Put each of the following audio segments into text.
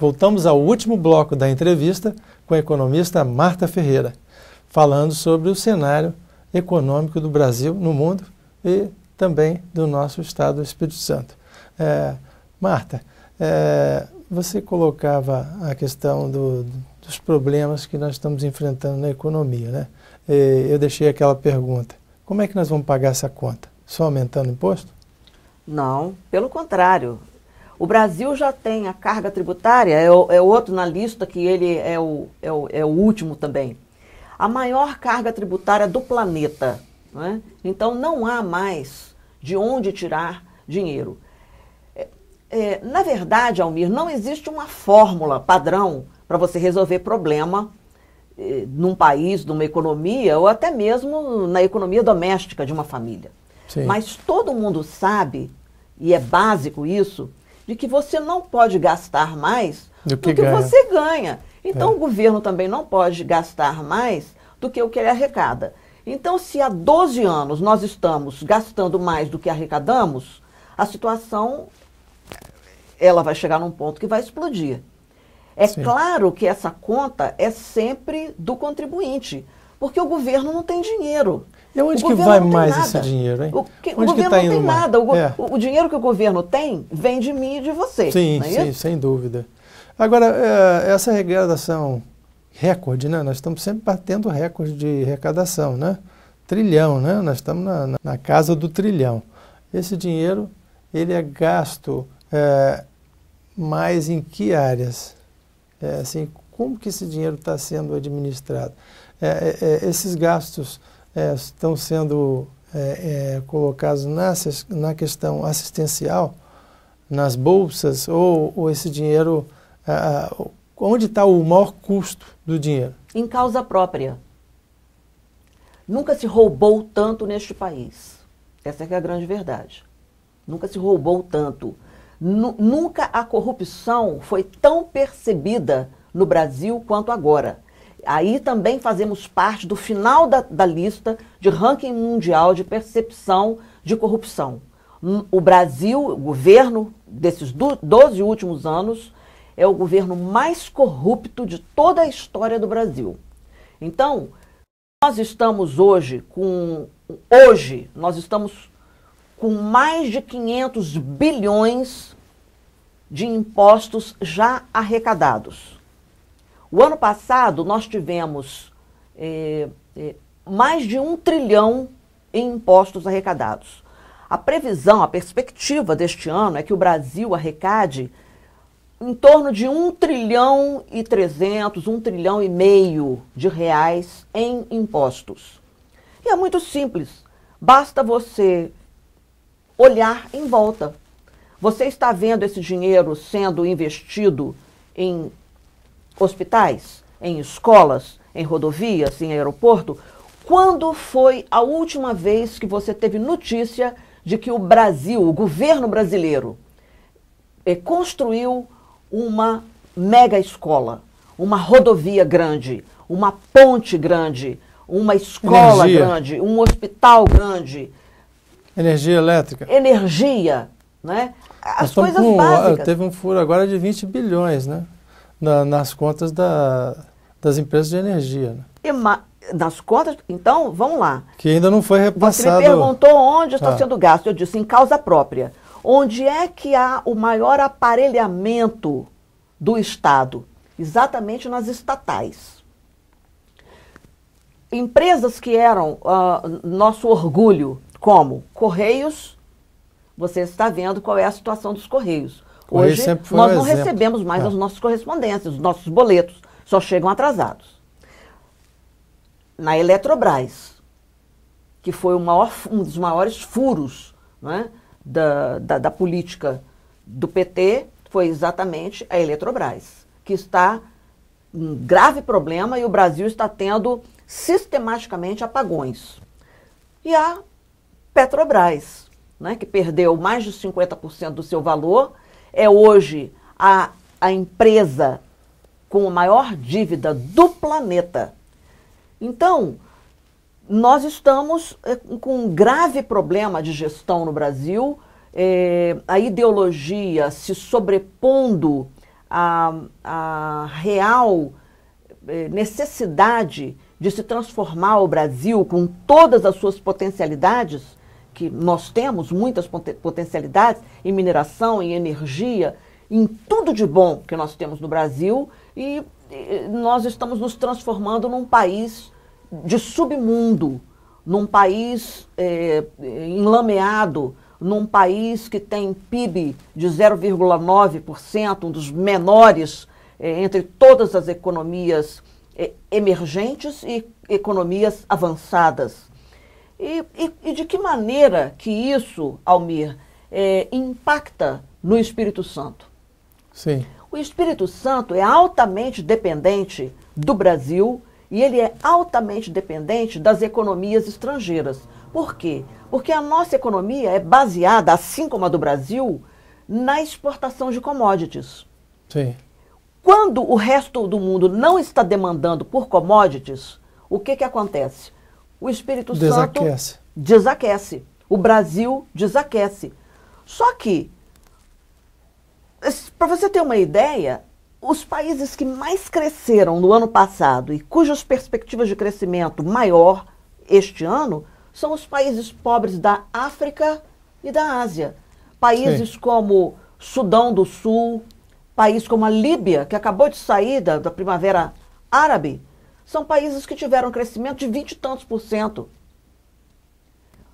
Voltamos ao último bloco da entrevista com a economista Marta Ferreira, falando sobre o cenário econômico do Brasil no mundo e também do nosso estado do Espírito Santo. É, Marta, é, você colocava a questão do, dos problemas que nós estamos enfrentando na economia, né? E eu deixei aquela pergunta: como é que nós vamos pagar essa conta? Só aumentando imposto? Não, pelo contrário. O Brasil já tem a carga tributária, é, é outro na lista que ele é o, é o, é o último também. A maior carga tributária do planeta. É? Então não há mais de onde tirar dinheiro. É, é na verdade, Almir, não existe uma fórmula padrão para você resolver problema eh, num país, numa economia, ou até mesmo na economia doméstica de uma família. Sim. Mas todo mundo sabe, e é básico isso, de que você não pode gastar mais do que, do que você ganha. Então, é. o governo também não pode gastar mais do que o que ele arrecada. Então, se há 12 anos nós estamos gastando mais do que arrecadamos, a situação ela vai chegar num ponto que vai explodir. É Sim. claro que essa conta é sempre do contribuinte, porque o governo não tem dinheiro. E é onde que vai mais nada. esse dinheiro, hein? O, que, onde o governo tá não tem nada. O, é. o, dinheiro que o governo tem vem de mim e de você. Sim, é sim, isso? sem dúvida. Agora, é, essa arrecadação recorde, né? Nós estamos sempre batendo recorde de arrecadação, né? Trilhão, né? Nós estamos na, na casa do trilhão. Esse dinheiro, ele é gasto é, mais em que áreas? É, assim, como que esse dinheiro está sendo administrado? esses gastos é, estão sendo é, é colocados na, na questão assistencial, nas bolsas, ou, ou esse dinheiro, onde está o maior custo do dinheiro? Em causa própria. Nunca se roubou tanto neste país. Essa é, é a grande verdade. Nunca se roubou tanto. nunca a corrupção foi tão percebida no Brasil quanto agora aí também fazemos parte do final da, da lista de ranking mundial de percepção de corrupção. Hum, o Brasil, o governo desses 12 últimos anos, é o governo mais corrupto de toda a história do Brasil. Então, nós estamos hoje com hoje nós estamos com mais de 500 bilhões de impostos já arrecadados. O ano passado nós tivemos eh, eh, mais de um trilhão em impostos arrecadados. A previsão, a perspectiva deste ano é que o Brasil arrecade em torno de um trilhão e trezentos, um trilhão e meio de reais em impostos. E é muito simples. Basta você olhar em volta. Você está vendo esse dinheiro sendo investido em hospitais, em escolas, em rodovias, em aeroporto, quando foi a última vez que você teve notícia de que o Brasil, o governo brasileiro, eh, construiu uma mega escola, uma rodovia grande, uma ponte grande, uma escola energia. grande, um hospital grande? Energia elétrica. Energia, né? As coisas básicas. Teve um furo agora de 20 bilhões, né? na, nas contas da, das empresas de energia. Né? E nas contas, então, vamos lá. Que ainda não foi repassado. Você me perguntou onde está ah. sendo gasto. Eu disse, em causa própria. Onde é que há o maior aparelhamento do Estado? Exatamente nas estatais. Empresas que eram uh, nosso orgulho, como Correios, você está vendo qual é a situação dos Correios. Hoje nós não exemplo. recebemos mais ah. as nossas correspondências, os nossos boletos, só chegam atrasados. Na Eletrobras, que foi maior, um dos maiores furos né, da, da, da política do PT, foi exatamente a Eletrobras, que está um grave problema e o Brasil está tendo sistematicamente apagões. E a Petrobras, né, que perdeu mais de 50% do seu valor é hoje a, a empresa com a maior dívida do planeta. Então, nós estamos é, com um grave problema de gestão no Brasil, é, a ideologia se sobrepondo à, à real é, necessidade de se transformar o Brasil com todas as suas potencialidades que nós temos muitas potencialidades em mineração, em energia, em tudo de bom que nós temos no Brasil e nós estamos nos transformando num país de submundo, num país é, enlameado, num país que tem PIB de 0,9%, um dos menores é, entre todas as economias é, emergentes e economias avançadas. E, e, e de que maneira que isso, Almir, é, impacta no Espírito Santo? Sim. O Espírito Santo é altamente dependente do Brasil e ele é altamente dependente das economias estrangeiras. Por quê? Porque a nossa economia é baseada, assim como a do Brasil, na exportação de commodities. Sim. Quando o resto do mundo não está demandando por commodities, o que, que acontece? o Espírito desaquece. Santo desaquece. O Brasil desaquece. Só que, para você ter uma ideia, os países que mais cresceram no ano passado e cujas perspectivas de crescimento maior este ano são os países pobres da África e da Ásia. Países Sim. como Sudão do Sul, país como a Líbia, que acabou de sair da, da Primavera Árabe, são países que tiveram crescimento de 20 e tantos por cento.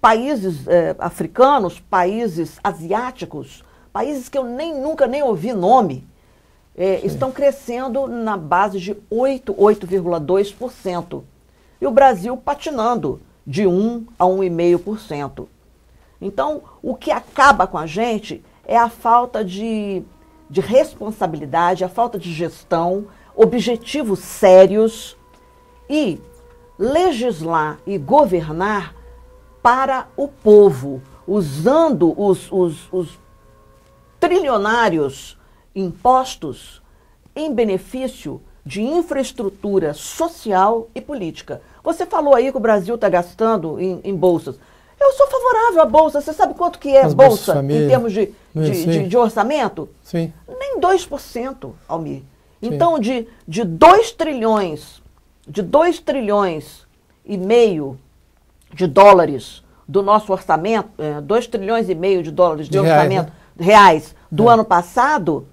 Países é, africanos, países asiáticos, países que eu nem nunca nem ouvi nome, é, estão crescendo na base de 8, 8,2%. E o Brasil patinando de 1 a 1,5%. Então, o que acaba com a gente é a falta de, de responsabilidade, a falta de gestão, objetivos sérios e legislar e governar para o povo, usando os, os, os trilionários impostos em benefício de infraestrutura social e política. Você falou aí que o Brasil está gastando em, em, bolsas. Eu sou favorável à bolsa. Você sabe quanto que é bolsa família, em termos de, é de, assim? de, de, orçamento? Sim. Nem 2%, Almir. Sim. Então, de, de 2 trilhões de 2 trilhões e meio de dólares do nosso orçamento, 2 é, trilhões e meio de dólares de, de orçamento reais, né? reais do é. ano passado,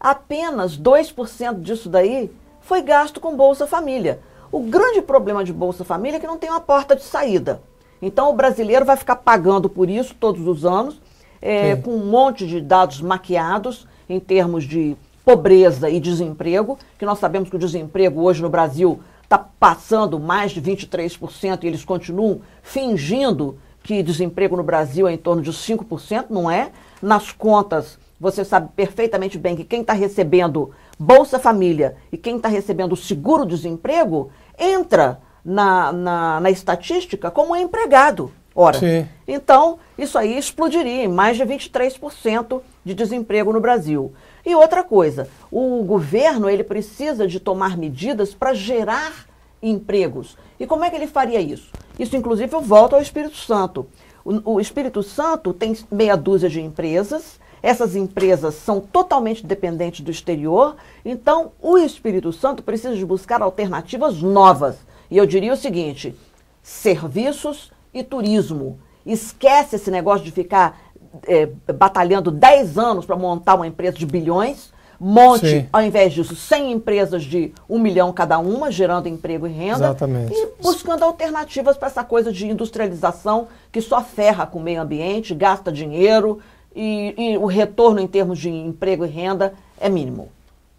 apenas 2% disso daí foi gasto com Bolsa Família. O grande problema de Bolsa Família é que não tem uma porta de saída. Então o brasileiro vai ficar pagando por isso todos os anos, é, com um monte de dados maquiados em termos de pobreza e desemprego, que nós sabemos que o desemprego hoje no Brasil está passando mais de 23% e eles continuam fingindo que desemprego no Brasil é em torno de 5%, não é? Nas contas, você sabe perfeitamente bem que quem está recebendo Bolsa Família e quem está recebendo seguro-desemprego entra na, na, na estatística como empregado hora. Sim. Então, isso aí explodiria em mais de 23% de desemprego no Brasil. E outra coisa, o governo ele precisa de tomar medidas para gerar empregos. E como é que ele faria isso? Isso, inclusive, eu volto ao Espírito Santo. O, o Espírito Santo tem meia dúzia de empresas, essas empresas são totalmente dependentes do exterior, então o Espírito Santo precisa de buscar alternativas novas. E eu diria o seguinte: serviços e turismo. Esquece esse negócio de ficar é, batalhando 10 anos para montar uma empresa de bilhões. Monte, Sim. ao invés disso, 100 empresas de um milhão cada uma, gerando emprego e renda. Exatamente. E buscando alternativas para essa coisa de industrialização que só ferra com o meio ambiente, gasta dinheiro e, e o retorno em termos de emprego e renda é mínimo.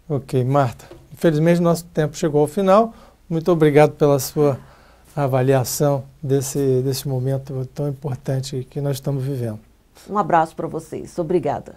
Ok, Marta. Infelizmente, nosso tempo chegou ao final. Muito obrigado pela sua a avaliação desse, desse momento tão importante que nós estamos vivendo. Um abraço para vocês. Obrigada.